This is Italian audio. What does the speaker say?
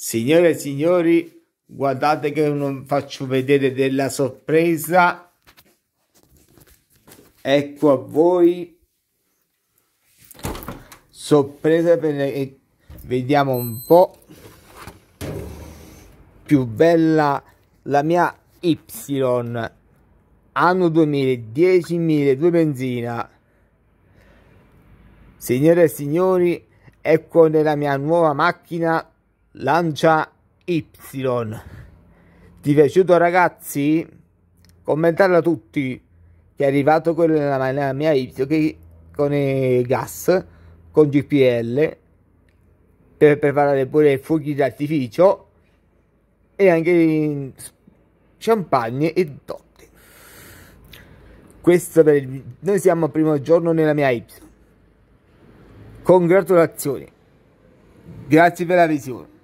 Signore e signori, guardate che non faccio vedere della sorpresa. Ecco a voi. Sorpresa per... Vediamo un po'. Più bella la mia Y. Anno 2000, 10.000, benzina. Signore e signori, ecco nella mia nuova macchina Lancia Y. Ti è piaciuto ragazzi? Commentarla tutti. Che è arrivato con la, mia Y che, con gas, con GPL, per preparare pure i fuochi d'artificio e anche champagne e dotti. Questo per il... Noi siamo al primo giorno nella mia Y. Congratulazioni. Grazie per la visione.